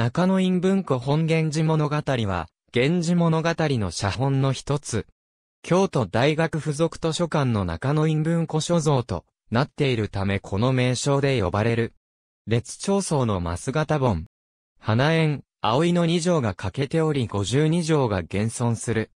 中野院文庫本源氏物語は、源氏物語の写本の一つ。京都大学附属図書館の中野院文庫所蔵となっているためこの名称で呼ばれる。列長層のマス型本。花園、葵の二条が欠けており五十二条が現存する。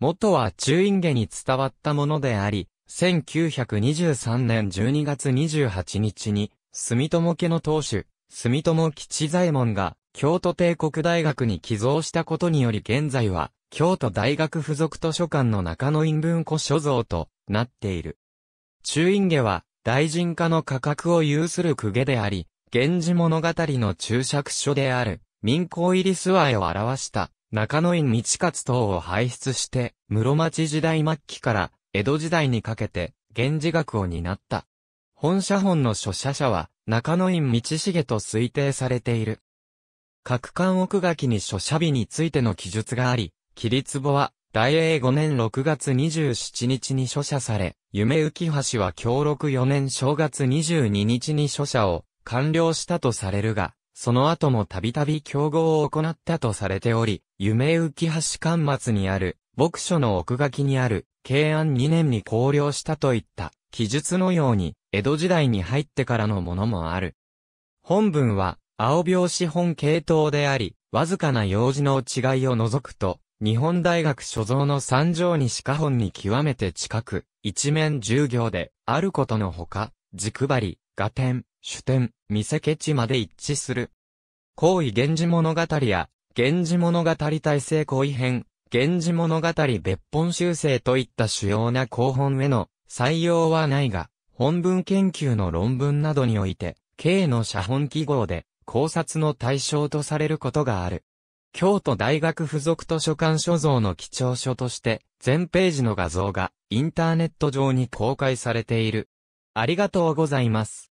元は中院家に伝わったものであり、1923年12月28日に、住友家の当主、住友吉左衛門が、京都帝国大学に寄贈したことにより現在は、京都大学附属図書館の中野院文庫所蔵となっている。中院下は、大臣家の価格を有する公家であり、源氏物語の注釈書である、民工入り諏訪絵を表した、中野院道勝等を輩出して、室町時代末期から江戸時代にかけて、源氏学を担った。本社本の書写者は、中野院道重と推定されている。各館奥書きに書写日についての記述があり、切りツは、大英5年6月27日に書写され、夢浮橋は協力4年正月22日に書写を完了したとされるが、その後もたびたび競合を行ったとされており、夢浮橋巻末にある、牧書の奥書きにある、慶安2年に考慮したといった、記述のように、江戸時代に入ってからのものもある。本文は、青病資本系統であり、わずかな用事の違いを除くと、日本大学所蔵の三条に鹿本に極めて近く、一面十行で、あることのほか、軸張り、画点、主点、見せけちまで一致する。行為源氏物語や、源氏物語体制行為編、源氏物語別本修正といった主要な広本への採用はないが、本文研究の論文などにおいて、K の写本記号で、考察の対象とされることがある。京都大学附属図書館所蔵の貴重書として、全ページの画像がインターネット上に公開されている。ありがとうございます。